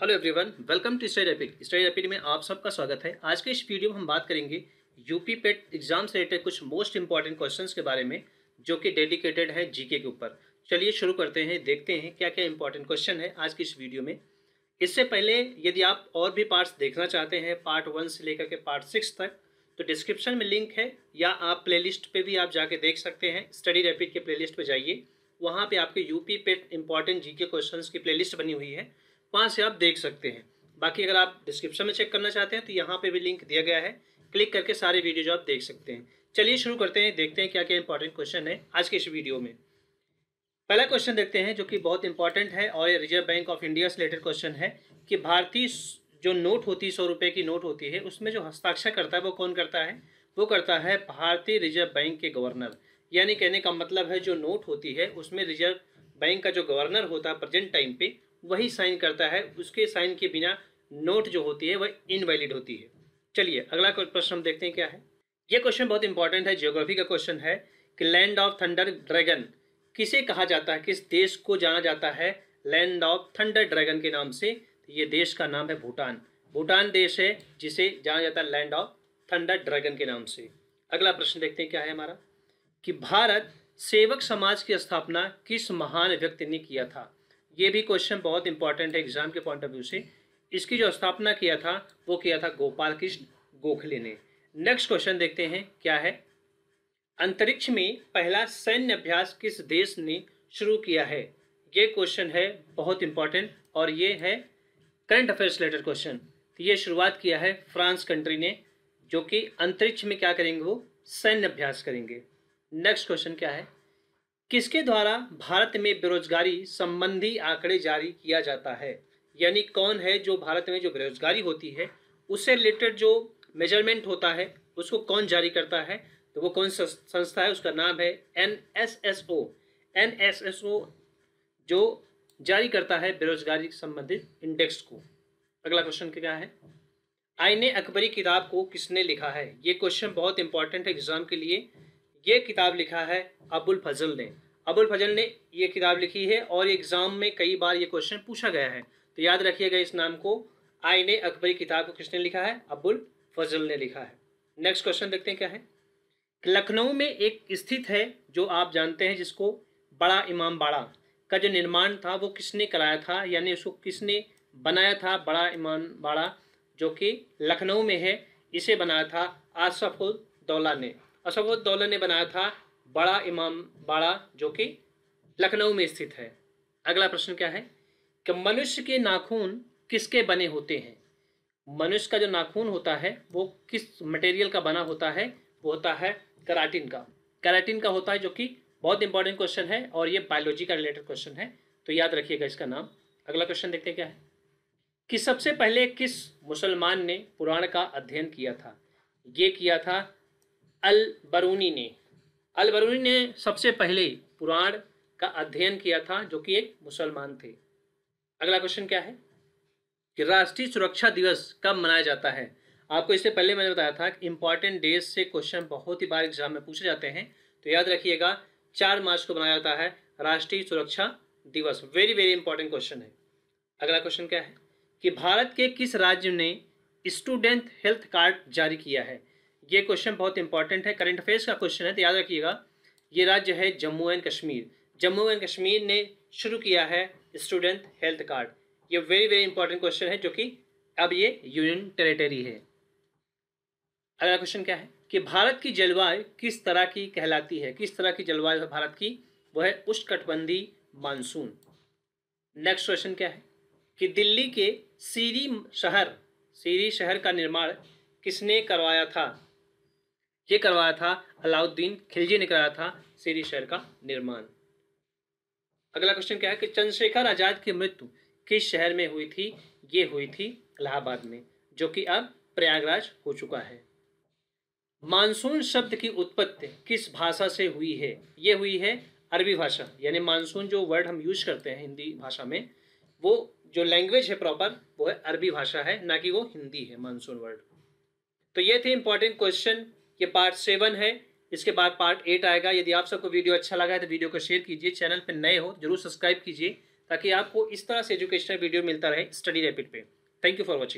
hello everyone welcome to study rapid study rapid में आप सबका स्वागत है आज के इस वीडियो में हम बात करेंगे यूपी पेट एग्जाम से रिलेटेड कुछ मोस्ट इंपॉर्टेंट क्वेश्चंस के बारे में जो कि डेडिकेटेड है जीके के ऊपर चलिए शुरू करते हैं देखते हैं क्या क्या इंपॉर्टेंट क्वेश्चन है आज की इस वीडियो में इससे पहले यदि आप और भी पार्ट्स देखना चाहते हैं पार्ट वन से लेकर के पार्ट सिक्स तक तो डिस्क्रिप्शन में लिंक है या आप प्ले लिस्ट भी आप जाके देख सकते हैं स्टडी रैपिड के प्ले लिस्ट जाइए वहाँ पर आपके यू पेट इंपॉर्टेंट जी के की प्लेलिस्ट बनी हुई है वहाँ से आप देख सकते हैं बाकी अगर आप डिस्क्रिप्शन में चेक करना चाहते हैं तो यहाँ पे भी लिंक दिया गया है क्लिक करके सारे वीडियोज आप देख सकते हैं चलिए शुरू करते हैं देखते हैं क्या क्या इंपॉर्टेंट क्वेश्चन है आज के इस वीडियो में पहला क्वेश्चन देखते हैं जो कि बहुत इंपॉर्टेंट है और ये रिजर्व बैंक ऑफ इंडिया से रिलेटेड क्वेश्चन है कि भारतीय जो नोट होती है सौ रुपये की नोट होती है उसमें जो हस्ताक्षर करता है वो कौन करता है वो करता है भारतीय रिजर्व बैंक के गवर्नर यानी कहने का मतलब है जो नोट होती है उसमें रिजर्व बैंक का जो गवर्नर होता है प्रेजेंट टाइम पे वही साइन करता है उसके साइन के बिना नोट जो होती है वह इनवैलिड होती है चलिए अगला प्रश्न हम देखते हैं क्या है यह क्वेश्चन बहुत इंपॉर्टेंट है जियोग्राफी का क्वेश्चन है कि लैंड ऑफ थंडर ड्रैगन किसे कहा जाता है किस देश को जाना जाता है लैंड ऑफ थंडर ड्रैगन के नाम से ये देश का नाम है भूटान भूटान देश है जिसे जाना जाता है लैंड ऑफ थंडर ड्रैगन के नाम से अगला प्रश्न देखते हैं क्या है हमारा कि भारत सेवक समाज की स्थापना किस महान व्यक्ति ने किया था ये भी क्वेश्चन बहुत इंपॉर्टेंट है एग्जाम के पॉइंट ऑफ व्यू से इसकी जो स्थापना किया था वो किया था गोपाल कृष्ण गोखले ने नेक्स्ट क्वेश्चन देखते हैं क्या है अंतरिक्ष में पहला सैन्य अभ्यास किस देश ने शुरू किया है ये क्वेश्चन है बहुत इंपॉर्टेंट और ये है करंट अफेयर्स रिलेटेड क्वेश्चन ये शुरुआत किया है फ्रांस कंट्री ने जो कि अंतरिक्ष में क्या करेंगे वो सैन्य अभ्यास करेंगे नेक्स्ट क्वेश्चन क्या है किसके द्वारा भारत में बेरोजगारी संबंधी आंकड़े जारी किया जाता है यानी कौन है जो भारत में जो बेरोजगारी होती है उससे रिलेटेड जो मेजरमेंट होता है उसको कौन जारी करता है तो वो कौन संस्था है उसका नाम है N S S O N S S O जो जारी करता है बेरोजगारी संबंधित इंडेक्स को अगला क्वेश्चन क्या है आईने अकबरी किताब को किसने लिखा है ये क्वेश्चन बहुत इंपॉर्टेंट है एग्जाम के लिए ये किताब लिखा है अबुल फजल ने अबुल फजल ने ये किताब लिखी है और एग्ज़ाम में कई बार ये क्वेश्चन पूछा गया है तो याद रखिएगा इस नाम को आईने अकबरी किताब को किसने लिखा है अबुल फजल ने लिखा है नेक्स्ट क्वेश्चन देखते हैं क्या है लखनऊ में एक स्थित है जो आप जानते हैं जिसको बड़ा इमाम बाड़ा का जो निर्माण था वो किसने कराया था यानी उसको किसने बनाया था बड़ा इमाम बाड़ा जो कि लखनऊ में है इसे बनाया था आसफ़ुल दौला ने असफुल दौला ने बनाया था बड़ा इमाम बाड़ा जो कि लखनऊ में स्थित है अगला प्रश्न क्या है कि मनुष्य के नाखून किसके बने होते हैं मनुष्य का जो नाखून होता है वो किस मटेरियल का बना होता है वो होता है कराटिन का कराटिन का होता है जो कि बहुत इंपॉर्टेंट क्वेश्चन है और ये बायोलॉजी का रिलेटेड क्वेश्चन है तो याद रखिएगा इसका नाम अगला क्वेश्चन देखते हैं क्या है कि सबसे पहले किस मुसलमान ने पुराण का अध्ययन किया था ये किया था अल बरूनी ने अलबरूनी ने सबसे पहले पुराण का अध्ययन किया था जो कि एक मुसलमान थे अगला क्वेश्चन क्या है कि राष्ट्रीय सुरक्षा दिवस कब मनाया जाता है आपको इससे पहले मैंने बताया था कि इंपॉर्टेंट डेज से क्वेश्चन बहुत ही बार एग्जाम में पूछे जाते हैं तो याद रखिएगा चार मार्च को मनाया जाता है राष्ट्रीय सुरक्षा दिवस वेरी वेरी इंपॉर्टेंट क्वेश्चन है अगला क्वेश्चन क्या है कि भारत के किस राज्य ने स्टूडेंट हेल्थ कार्ड जारी किया है ये क्वेश्चन बहुत इंपॉर्टेंट है करंट अफेयर्स का क्वेश्चन है तो याद रखिएगा ये राज्य है जम्मू एंड कश्मीर जम्मू एंड कश्मीर ने शुरू किया है स्टूडेंट हेल्थ कार्ड ये वेरी वेरी इंपॉर्टेंट क्वेश्चन है जो कि अब ये यूनियन टेरिटरी है अगला क्वेश्चन क्या है कि भारत की जलवायु किस तरह की कहलाती है किस तरह की जलवायु है भारत की वह है उष्णकटिबंधी मानसून नेक्स्ट क्वेश्चन क्या है कि दिल्ली के सीरी शहर सीरी शहर का निर्माण किसने करवाया था ये करवाया था अलाउद्दीन खिलजी ने कराया था सीरी शहर का निर्माण अगला क्वेश्चन क्या है कि चंद्रशेखर आजाद की मृत्यु किस शहर में हुई थी ये हुई थी इलाहाबाद में जो कि अब प्रयागराज हो चुका है मानसून शब्द की उत्पत्ति किस भाषा से हुई है ये हुई है अरबी भाषा यानी मानसून जो वर्ड हम यूज करते हैं हिंदी भाषा में वो जो लैंग्वेज है प्रॉपर वो है अरबी भाषा है ना कि वो हिंदी है मानसून वर्ड तो ये थे इंपॉर्टेंट क्वेश्चन ये पार्ट सेवन है इसके बाद पार्ट एट आएगा यदि आप सबको वीडियो अच्छा लगा है तो वीडियो को शेयर कीजिए चैनल पर नए हो तो जरूर सब्सक्राइब कीजिए ताकि आपको इस तरह से एजुकेशनल वीडियो मिलता रहे स्टडी रैपिड पे थैंक यू फॉर वॉचिंग